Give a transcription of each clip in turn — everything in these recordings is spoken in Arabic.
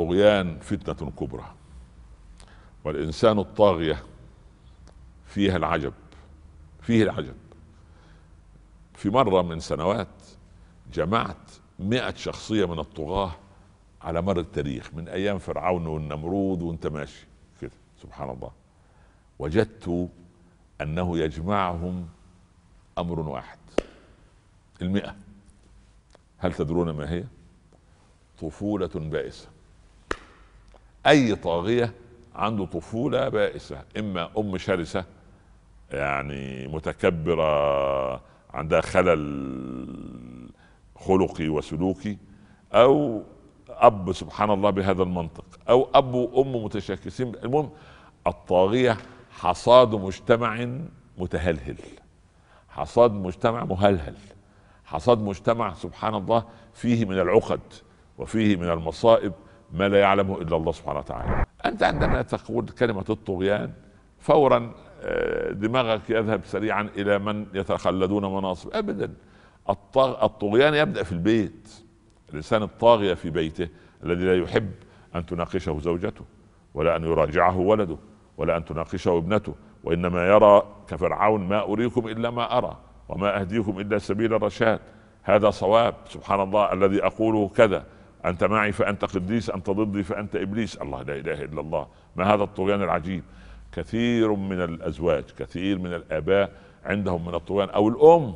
الطغيان فتنه كبرى والانسان الطاغيه فيها العجب فيه العجب في مره من سنوات جمعت مئة شخصيه من الطغاه على مر التاريخ من ايام فرعون والنمرود وانت ماشي كده سبحان الله وجدت انه يجمعهم امر واحد المئة هل تدرون ما هي طفولة بائسة اي طاغيه عنده طفوله بائسه اما ام شرسه يعني متكبره عندها خلل خلقي وسلوكي او اب سبحان الله بهذا المنطق او اب وام متشاكسين المهم الطاغيه حصاد مجتمع متهلهل حصاد مجتمع مهلهل حصاد مجتمع سبحان الله فيه من العقد وفيه من المصائب ما لا يعلمه الا الله سبحانه وتعالى انت عندما تقول كلمه الطغيان فورا آه، دماغك يذهب سريعا الى من يتخلدون مناصب ابدا الطغيان يبدا في البيت الانسان الطاغيه في بيته الذي لا يحب ان تناقشه زوجته ولا ان يراجعه ولده ولا ان تناقشه ابنته وانما يرى كفرعون ما اريكم الا ما ارى وما اهديكم الا سبيل الرشاد هذا صواب سبحان الله الذي اقوله كذا انت معي فانت قديس انت ضدي فانت ابليس الله لا اله الا الله ما هذا الطغيان العجيب كثير من الازواج كثير من الاباء عندهم من الطغيان او الام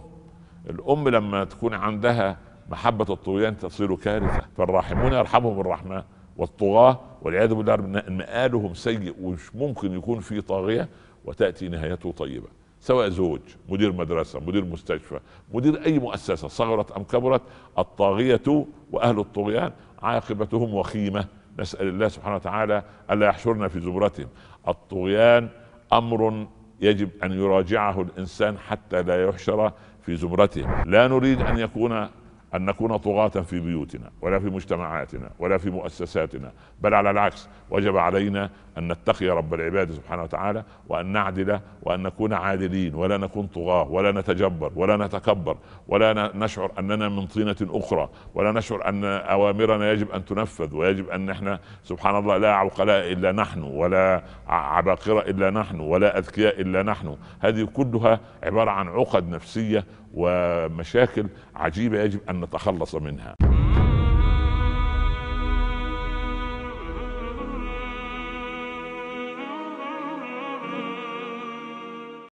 الام لما تكون عندها محبه الطغيان تصير كارثه فالراحمون يرحمهم الرحمة والطغاه والعياذ بالله مآلهم سيء ومش ممكن يكون في طاغيه وتاتي نهايته طيبه سواء زوج مدير مدرسه مدير مستشفى مدير اي مؤسسه صغرت ام كبرت الطاغيه واهل الطغيان عاقبتهم وخيمه نسال الله سبحانه وتعالى الا يحشرنا في زمرتهم الطغيان امر يجب ان يراجعه الانسان حتى لا يحشر في زمرتهم لا نريد ان يكون ان نكون طغاة في بيوتنا ولا في مجتمعاتنا ولا في مؤسساتنا بل على العكس وجب علينا أن نتقي رب العباد سبحانه وتعالى وأن نعدل وأن نكون عادلين ولا نكون طغاة ولا نتجبر ولا نتكبر ولا نشعر أننا من طينة أخرى ولا نشعر أن أوامرنا يجب أن تنفذ ويجب أن نحن سبحان الله لا عقلاء إلا نحن ولا عباقرة إلا نحن ولا أذكياء إلا نحن هذه كلها عبارة عن عقد نفسية ومشاكل عجيبة يجب أن نتخلص منها